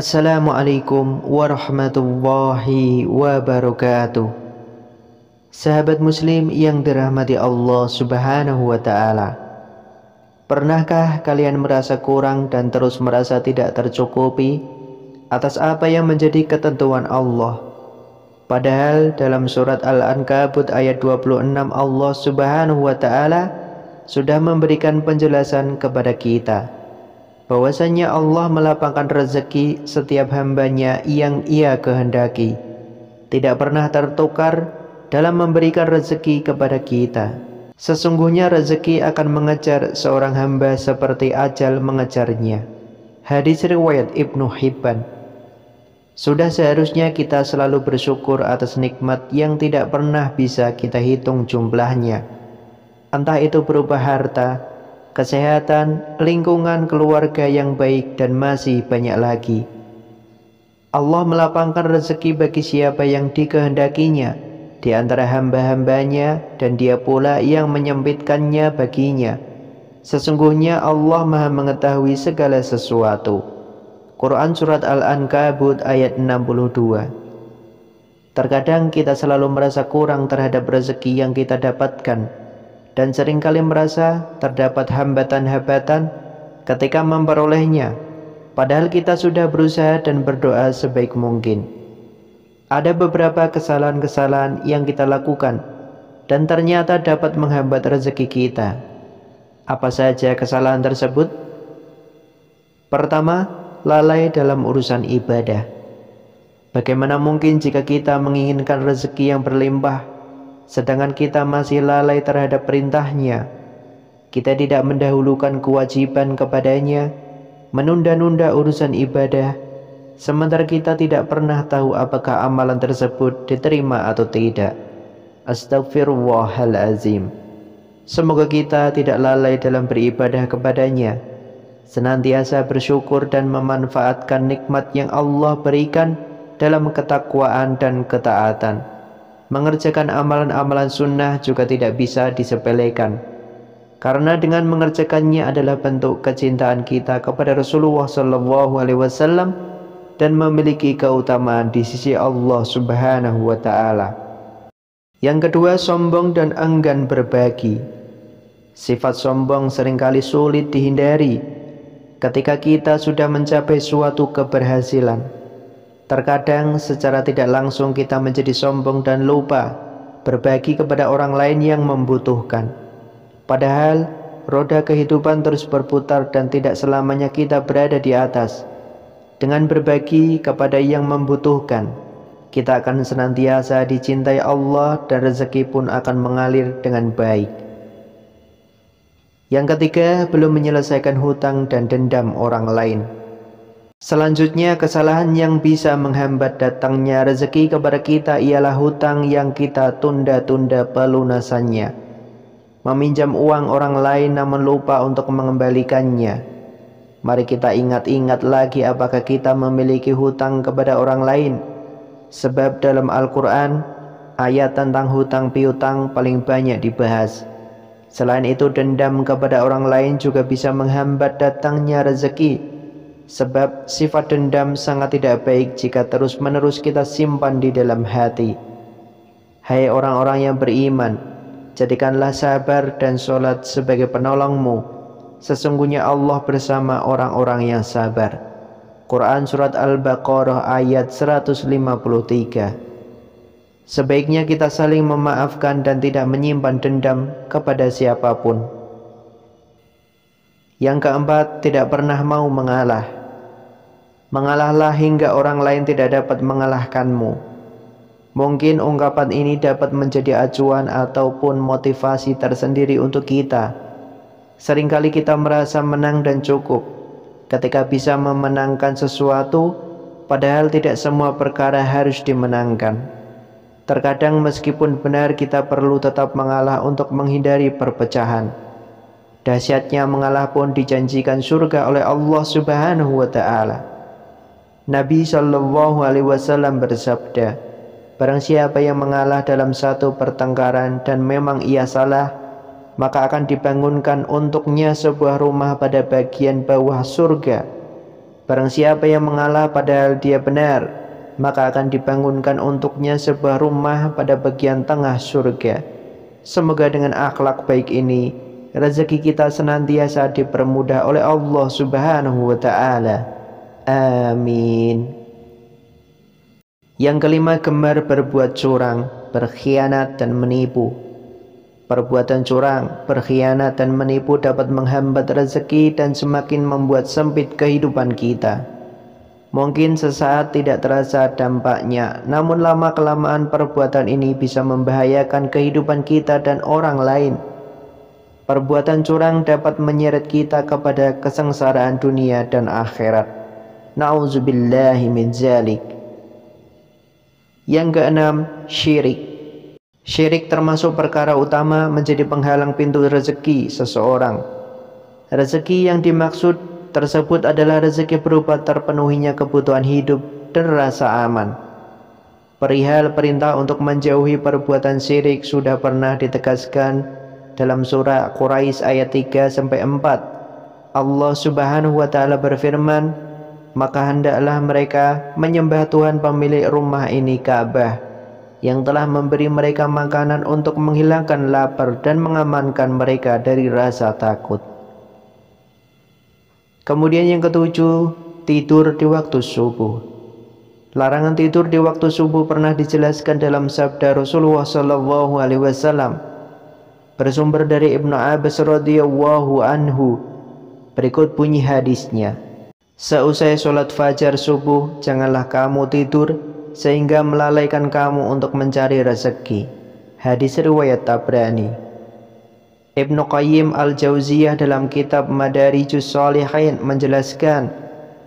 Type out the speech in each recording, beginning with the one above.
Assalamualaikum warahmatullahi wabarakatuh Sahabat muslim yang dirahmati Allah subhanahu wa ta'ala Pernahkah kalian merasa kurang dan terus merasa tidak tercukupi Atas apa yang menjadi ketentuan Allah Padahal dalam surat Al-Ankabut ayat 26 Allah subhanahu wa ta'ala Sudah memberikan penjelasan kepada kita bahwasanya Allah melapangkan rezeki setiap hambanya yang ia kehendaki tidak pernah tertukar dalam memberikan rezeki kepada kita sesungguhnya rezeki akan mengejar seorang hamba seperti ajal mengejarnya hadis riwayat Ibnu Hibban sudah seharusnya kita selalu bersyukur atas nikmat yang tidak pernah bisa kita hitung jumlahnya entah itu berupa harta kesehatan, lingkungan keluarga yang baik dan masih banyak lagi. Allah melapangkan rezeki bagi siapa yang dikehendakinya di antara hamba-hambanya dan dia pula yang menyempitkannya baginya. Sesungguhnya Allah maha mengetahui segala sesuatu. Quran Surat Al-Ankabut ayat 62 Terkadang kita selalu merasa kurang terhadap rezeki yang kita dapatkan dan seringkali merasa terdapat hambatan-hambatan ketika memperolehnya, padahal kita sudah berusaha dan berdoa sebaik mungkin. Ada beberapa kesalahan-kesalahan yang kita lakukan dan ternyata dapat menghambat rezeki kita. Apa saja kesalahan tersebut? Pertama, lalai dalam urusan ibadah. Bagaimana mungkin jika kita menginginkan rezeki yang berlimpah sedangkan kita masih lalai terhadap perintahnya. Kita tidak mendahulukan kewajiban kepadanya, menunda-nunda urusan ibadah, sementara kita tidak pernah tahu apakah amalan tersebut diterima atau tidak. Astagfirullahalazim. Semoga kita tidak lalai dalam beribadah kepadanya, senantiasa bersyukur dan memanfaatkan nikmat yang Allah berikan dalam ketakwaan dan ketaatan mengerjakan amalan-amalan sunnah juga tidak bisa disepelekan. Karena dengan mengerjakannya adalah bentuk kecintaan kita kepada Rasulullah Shallallahu Alaihi Wasallam dan memiliki keutamaan di sisi Allah Subhanahu Wa Taala. Yang kedua, sombong dan enggan berbagi. Sifat sombong seringkali sulit dihindari ketika kita sudah mencapai suatu keberhasilan. Terkadang secara tidak langsung kita menjadi sombong dan lupa berbagi kepada orang lain yang membutuhkan. Padahal roda kehidupan terus berputar dan tidak selamanya kita berada di atas. Dengan berbagi kepada yang membutuhkan, kita akan senantiasa dicintai Allah dan rezeki pun akan mengalir dengan baik. Yang ketiga, belum menyelesaikan hutang dan dendam orang lain. Selanjutnya, kesalahan yang bisa menghambat datangnya rezeki kepada kita ialah hutang yang kita tunda-tunda pelunasannya. Meminjam uang orang lain namun lupa untuk mengembalikannya. Mari kita ingat-ingat lagi apakah kita memiliki hutang kepada orang lain. Sebab dalam Al-Quran, ayat tentang hutang piutang paling banyak dibahas. Selain itu, dendam kepada orang lain juga bisa menghambat datangnya rezeki Sebab sifat dendam sangat tidak baik jika terus-menerus kita simpan di dalam hati. Hai orang-orang yang beriman, jadikanlah sabar dan sholat sebagai penolongmu. Sesungguhnya Allah bersama orang-orang yang sabar. Quran Surat Al-Baqarah ayat 153 Sebaiknya kita saling memaafkan dan tidak menyimpan dendam kepada siapapun. Yang keempat, tidak pernah mau mengalah. Mengalahlah hingga orang lain tidak dapat mengalahkanmu. Mungkin ungkapan ini dapat menjadi acuan ataupun motivasi tersendiri untuk kita. Seringkali kita merasa menang dan cukup ketika bisa memenangkan sesuatu, padahal tidak semua perkara harus dimenangkan. Terkadang, meskipun benar, kita perlu tetap mengalah untuk menghindari perpecahan. Dahsyatnya mengalah pun dijanjikan surga oleh Allah Subhanahu wa taala. Nabi Shallallahu Alaihi Wasallam bersabda, Barang siapa yang mengalah dalam satu pertengkaran dan memang ia salah, maka akan dibangunkan untuknya sebuah rumah pada bagian bawah surga. Barang siapa yang mengalah padahal dia benar, maka akan dibangunkan untuknya sebuah rumah pada bagian tengah surga. Semoga dengan akhlak baik ini, rezeki kita senantiasa dipermudah oleh Allah Subhanahu wa Ta'ala. Amin. Yang kelima, gemar berbuat curang, berkhianat, dan menipu. Perbuatan curang, berkhianat, dan menipu dapat menghambat rezeki dan semakin membuat sempit kehidupan kita. Mungkin sesaat tidak terasa dampaknya, namun lama-kelamaan perbuatan ini bisa membahayakan kehidupan kita dan orang lain. Perbuatan curang dapat menyeret kita kepada kesengsaraan dunia dan akhirat. Na'udzubillahi min zalik. Yang keenam, syirik. Syirik termasuk perkara utama menjadi penghalang pintu rezeki seseorang. Rezeki yang dimaksud tersebut adalah rezeki berupa terpenuhinya kebutuhan hidup dan rasa aman. Perihal perintah untuk menjauhi perbuatan syirik sudah pernah ditegaskan dalam surah Quraisy ayat 3 sampai 4. Allah Subhanahu wa taala berfirman, maka hendaklah mereka menyembah Tuhan pemilik rumah ini Ka'bah yang telah memberi mereka makanan untuk menghilangkan lapar dan mengamankan mereka dari rasa takut. Kemudian yang ketujuh, tidur di waktu subuh. Larangan tidur di waktu subuh pernah dijelaskan dalam sabda Rasulullah Shallallahu alaihi wasallam. Bersumber dari Ibnu Abbas radhiyallahu anhu. Berikut bunyi hadisnya. Seusai sholat fajar subuh, janganlah kamu tidur, sehingga melalaikan kamu untuk mencari rezeki. Hadis Riwayat Tabrani Ibnu Qayyim Al-Jauziyah dalam kitab Madarijus Solihin menjelaskan,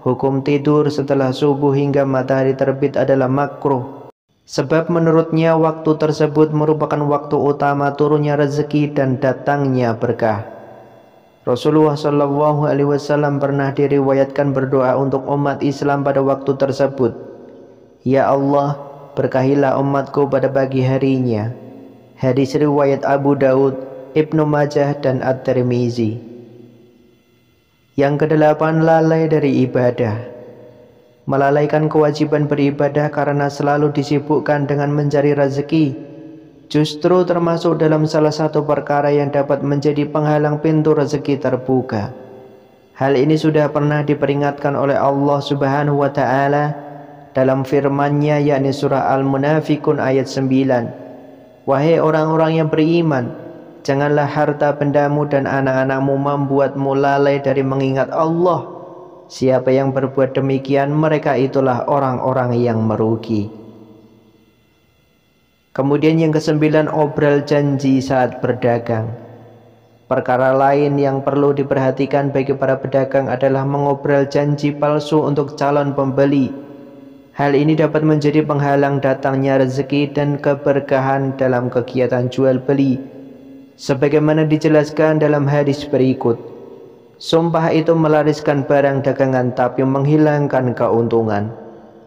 hukum tidur setelah subuh hingga matahari terbit adalah makruh. Sebab menurutnya waktu tersebut merupakan waktu utama turunnya rezeki dan datangnya berkah. Rasulullah Shallallahu Alaihi Wasallam pernah diriwayatkan berdoa untuk umat Islam pada waktu tersebut. Ya Allah, berkahilah umatku pada pagi harinya. Hadis riwayat Abu Daud, Ibnu Majah dan At-Tirmizi. Yang kedelapan lalai dari ibadah. Melalaikan kewajiban beribadah karena selalu disibukkan dengan mencari rezeki justru termasuk dalam salah satu perkara yang dapat menjadi penghalang pintu rezeki terbuka. Hal ini sudah pernah diperingatkan oleh Allah Subhanahu wa taala dalam firman-Nya yakni surah Al-Munafikun ayat 9. Wahai orang-orang yang beriman, janganlah harta bendamu dan anak-anakmu membuatmu lalai dari mengingat Allah. Siapa yang berbuat demikian, mereka itulah orang-orang yang merugi. Kemudian yang kesembilan obral janji saat berdagang. Perkara lain yang perlu diperhatikan bagi para pedagang adalah mengobrol janji palsu untuk calon pembeli. Hal ini dapat menjadi penghalang datangnya rezeki dan keberkahan dalam kegiatan jual beli. Sebagaimana dijelaskan dalam hadis berikut. Sumpah itu melariskan barang dagangan tapi menghilangkan keuntungan.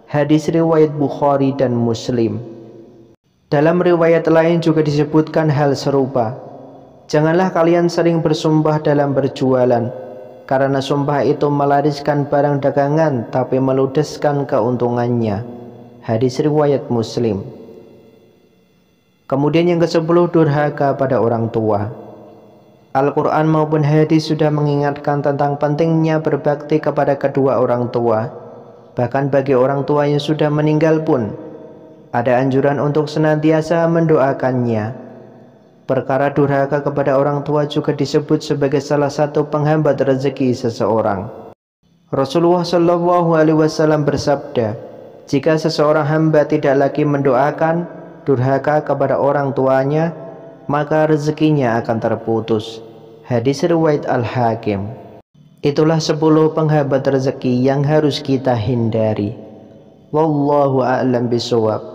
Hadis riwayat Bukhari dan Muslim. Dalam riwayat lain juga disebutkan hal serupa. Janganlah kalian sering bersumpah dalam berjualan, karena sumpah itu melariskan barang dagangan tapi meludeskan keuntungannya. Hadis riwayat Muslim. Kemudian yang ke-10 durhaka pada orang tua. Al-Quran maupun hadis sudah mengingatkan tentang pentingnya berbakti kepada kedua orang tua. Bahkan bagi orang tua yang sudah meninggal pun, ada anjuran untuk senantiasa mendoakannya. Perkara durhaka kepada orang tua juga disebut sebagai salah satu penghambat rezeki seseorang. Rasulullah Shallallahu Alaihi Wasallam bersabda, jika seseorang hamba tidak lagi mendoakan durhaka kepada orang tuanya, maka rezekinya akan terputus. Hadis riwayat Al Hakim. Itulah sepuluh penghambat rezeki yang harus kita hindari. Wallahu a'lam bishawab.